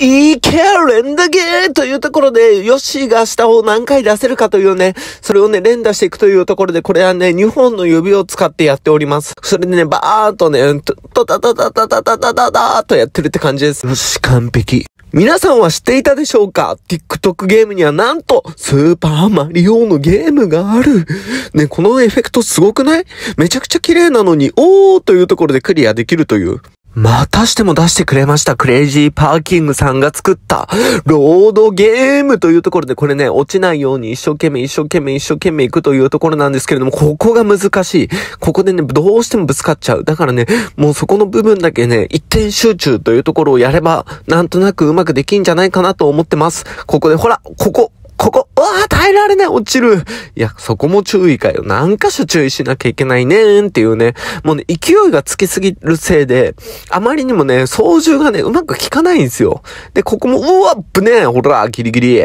いいア、連打ゲーというところで、ヨッシーが下を何回出せるかというね、それをね、連打していくというところで、これはね、2本の指を使ってやっております。それでね、バーっとね、と、たたたたたたたたたとやってるって感じです。よし、完璧。皆さんは知っていたでしょうか ?TikTok ゲームにはなんと、スーパーマリオのゲームがある。ね、このエフェクトすごくないめちゃくちゃ綺麗なのに、おーというところでクリアできるという。またしても出してくれました。クレイジーパーキングさんが作った、ロードゲームというところで、これね、落ちないように一生懸命一生懸命一生懸命行くというところなんですけれども、ここが難しい。ここでね、どうしてもぶつかっちゃう。だからね、もうそこの部分だけね、一点集中というところをやれば、なんとなくうまくできんじゃないかなと思ってます。ここで、ほら、ここ、ここ、うわあ、耐えられない、落ちる。いや、そこも注意かよ。何箇所注意しなきゃいけないねーんっていうね。もうね、勢いがつきすぎるせいで、あまりにもね、操縦がね、うまく効かないんですよ。で、ここも、うわ、ぶねえ、ほら、ギリギリ。